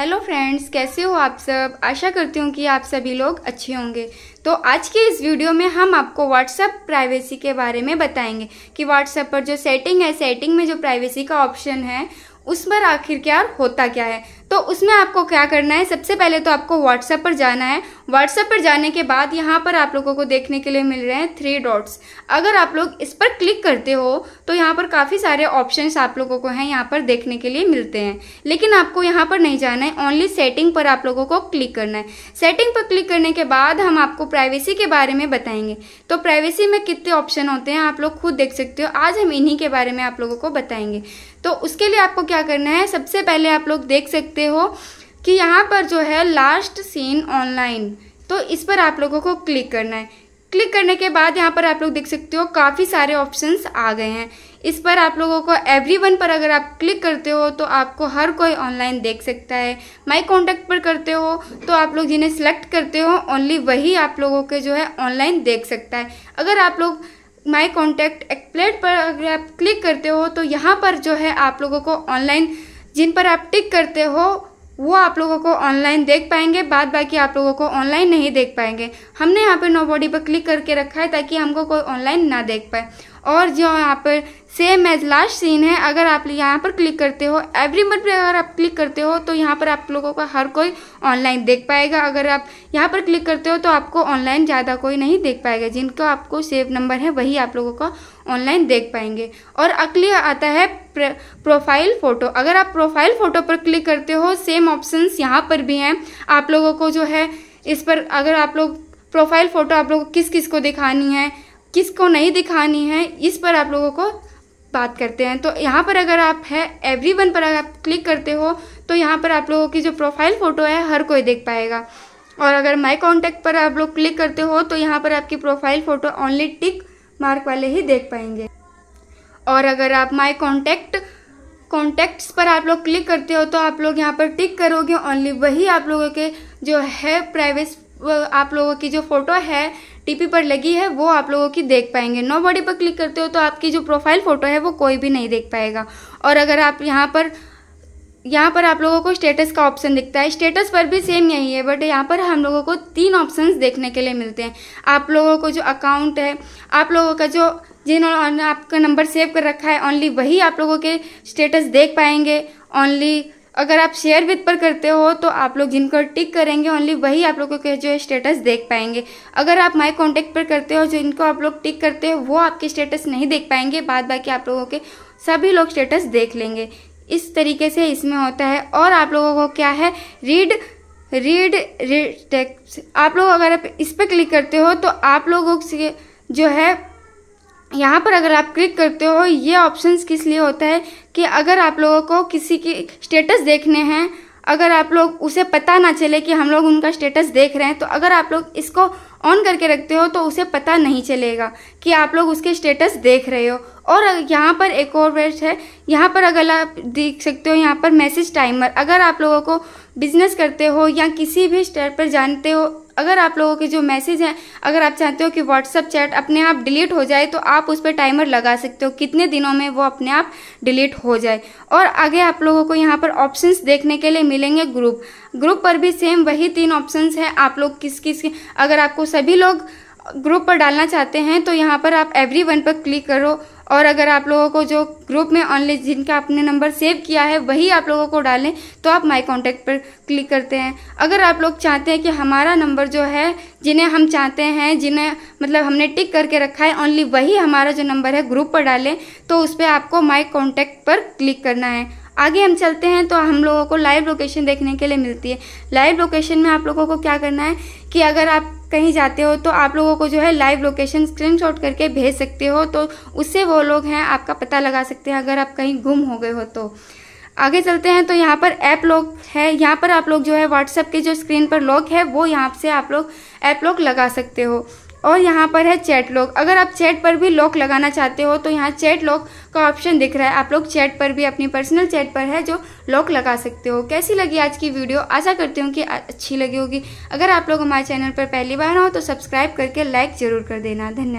hello friends कैसे हो आप सब आशा करती हूँ कि आप सभी लोग अच्छे होंगे तो आज के इस वीडियो में हम आपको व्हाट्सअप प्राइवेसी के बारे में बताएंगे कि व्हाट्सएप पर जो सेटिंग है सेटिंग में जो प्राइवेसी का ऑप्शन है उस पर आखिर क्या होता क्या है तो उसमें आपको क्या करना है सबसे पहले तो आपको व्हाट्सएप पर जाना है व्हाट्सएप पर जाने के बाद यहाँ पर आप लोगों को देखने के लिए मिल रहे हैं थ्री डॉट्स अगर आप लोग इस पर क्लिक करते हो तो यहाँ पर काफ़ी सारे ऑप्शंस आप लोगों को हैं यहाँ पर देखने के लिए मिलते हैं लेकिन आपको यहाँ पर नहीं जाना है ओनली सेटिंग पर आप लोगों को क्लिक करना है सेटिंग पर क्लिक करने के बाद हम आपको प्राइवेसी के बारे में बताएंगे तो प्राइवेसी में कितने ऑप्शन होते हैं आप लोग खुद देख सकते हो आज हम इन्हीं के बारे में आप लोगों को बताएंगे तो उसके लिए आपको क्या करना है सबसे पहले आप लोग देख सकते सकते हो कि यहाँ पर जो है लास्ट सीन ऑनलाइन तो इस पर आप लोगों को क्लिक करना है क्लिक करने के बाद यहाँ पर आप लोग देख सकते हो काफ़ी सारे ऑप्शंस आ गए हैं इस पर आप लोगों को एवरी वन पर अगर आप क्लिक करते हो तो आपको हर कोई ऑनलाइन देख सकता है माई कॉन्टैक्ट पर करते हो तो आप लोग जिन्हें सेलेक्ट करते हो ओनली वही आप लोगों के जो है ऑनलाइन देख सकता है अगर आप लोग माई कॉन्टैक्ट एक्सप्लेट पर अगर आप क्लिक करते हो तो यहाँ पर जो है आप लोगों को ऑनलाइन जिन पर आप टिक करते हो वो आप लोगों को ऑनलाइन देख पाएंगे बाद बाकी आप लोगों को ऑनलाइन नहीं देख पाएंगे हमने यहाँ पे नो बॉडी पर क्लिक करके रखा है ताकि हमको कोई ऑनलाइन ना देख पाए और जो यहाँ पर सेम एज लास्ट सीन है अगर आप यहाँ पर क्लिक करते हो एवरी मंथ पर अगर आप क्लिक करते हो तो यहाँ पर आप लोगों का हर कोई ऑनलाइन देख पाएगा अगर आप यहाँ पर क्लिक करते हो तो आपको ऑनलाइन ज़्यादा कोई नहीं देख पाएगा जिनका आपको सेव नंबर है वही आप लोगों का ऑनलाइन देख पाएंगे और अगली आता है प्रोफाइल फ़ोटो अगर आप प्रोफाइल फ़ोटो पर क्लिक करते हो सेम ऑप्शंस यहाँ पर भी हैं आप लोगों को जो है इस पर अगर आप लोग प्रोफाइल फ़ोटो आप लोग किस किस को दिखानी है किसको नहीं दिखानी है इस पर आप लोगों को बात करते हैं तो यहाँ पर अगर आप है एवरी वन पर अगर आप क्लिक करते हो तो यहाँ पर आप लोगों की जो प्रोफाइल फ़ोटो है हर कोई देख पाएगा और अगर माय कॉन्टैक्ट पर आप लोग क्लिक करते हो तो यहाँ पर आपकी profile photo only tick mark वाले ही देख पाएंगे और अगर आप माय कॉन्टैक्ट कॉन्टैक्ट्स पर आप लोग क्लिक करते हो तो आप लोग यहाँ पर टिक करोगे ओनली वही आप लोगों के जो है प्राइवेस आप लोगों की जो फ़ोटो है टीपी पर लगी है वो आप लोगों की देख पाएंगे नो बॉडी पर क्लिक करते हो तो आपकी जो प्रोफाइल फ़ोटो है वो कोई भी नहीं देख पाएगा और अगर आप यहाँ पर यहाँ पर आप लोगों को स्टेटस का ऑप्शन दिखता है स्टेटस पर भी सेम यही है बट यहाँ पर हम लोगों को तीन ऑप्शंस देखने के लिए मिलते हैं आप लोगों को जो अकाउंट है आप लोगों का जो जिन्होंने आपका नंबर सेव कर रखा है ओनली वही आप लोगों के स्टेटस देख पाएंगे ओनली अगर आप शेयर विद पर करते हो तो आप लोग जिनको टिक करेंगे ओनली वही आप लोगों के जो है स्टेटस देख पाएंगे अगर आप माई कॉन्टैक्ट पर करते हो जिनको आप लोग टिक करते हो वो आपके स्टेटस नहीं देख पाएंगे बाद बाकी आप लोगों के सभी लोग स्टेटस देख लेंगे इस तरीके से इसमें होता है और आप लोगों को क्या है रीड रीड रीड टेक्स आप लोग अगर आप इस पर क्लिक करते हो तो आप लोगों से जो है यहाँ पर अगर आप क्लिक करते हो ये ऑप्शंस किस लिए होता है कि अगर आप लोगों को किसी की स्टेटस देखने हैं अगर आप लोग उसे पता ना चले कि हम लोग उनका स्टेटस देख रहे हैं तो अगर आप लोग इसको ऑन करके रखते हो तो उसे पता नहीं चलेगा कि आप लोग उसके स्टेटस देख रहे हो और यहाँ पर एक और वेस्ट है यहाँ पर अगर आप देख सकते हो यहाँ पर मैसेज टाइमर अगर आप लोगों को बिजनेस करते हो या किसी भी स्टेट पर जानते हो अगर आप लोगों के जो मैसेज हैं अगर आप चाहते हो कि व्हाट्सअप चैट अपने आप डिलीट हो जाए तो आप उस पर टाइमर लगा सकते हो कितने दिनों में वो अपने आप डिलीट हो जाए और आगे आप लोगों को यहाँ पर ऑप्शंस देखने के लिए मिलेंगे ग्रुप ग्रुप पर भी सेम वही तीन ऑप्शंस हैं आप लोग किस किस अगर आपको सभी लोग ग्रुप पर डालना चाहते हैं तो यहाँ पर आप एवरी वन पर क्लिक करो और अगर आप लोगों को जो ग्रुप में ऑनली जिनका आपने नंबर सेव किया है वही आप लोगों को डालें तो आप माई कॉन्टैक्ट पर क्लिक करते हैं अगर आप लोग चाहते हैं कि हमारा नंबर जो है जिन्हें हम चाहते हैं जिन्हें मतलब हमने टिक करके रखा है ओनली वही हमारा जो नंबर है ग्रुप पर डालें तो उस पर आपको माई कॉन्टैक्ट पर क्लिक करना है आगे हम चलते हैं तो हम लोगों को लाइव लोकेशन देखने के लिए मिलती है लाइव लोकेशन में आप लोगों को क्या करना है कि अगर आप कहीं जाते हो तो आप लोगों को जो है लाइव लोकेशन स्क्रीनशॉट करके भेज सकते हो तो उससे वो लोग हैं आपका पता लगा सकते हैं अगर आप कहीं गुम हो गए हो तो आगे चलते हैं तो यहाँ पर ऐप लॉक है यहाँ पर आप लोग जो है व्हाट्सएप के जो स्क्रीन पर लॉक है वो यहाँ से आप लोग ऐप लॉक लगा सकते हो और यहाँ पर है चैट लॉक अगर आप चैट पर भी लॉक लगाना चाहते हो तो यहाँ चैट लॉक का ऑप्शन दिख रहा है आप लोग चैट पर भी अपनी पर्सनल चैट पर है जो लॉक लगा सकते हो कैसी लगी आज की वीडियो आशा करती हूँ कि अच्छी लगी होगी अगर आप लोग हमारे चैनल पर पहली बार हो तो सब्सक्राइब करके लाइक ज़रूर कर देना धन्यवाद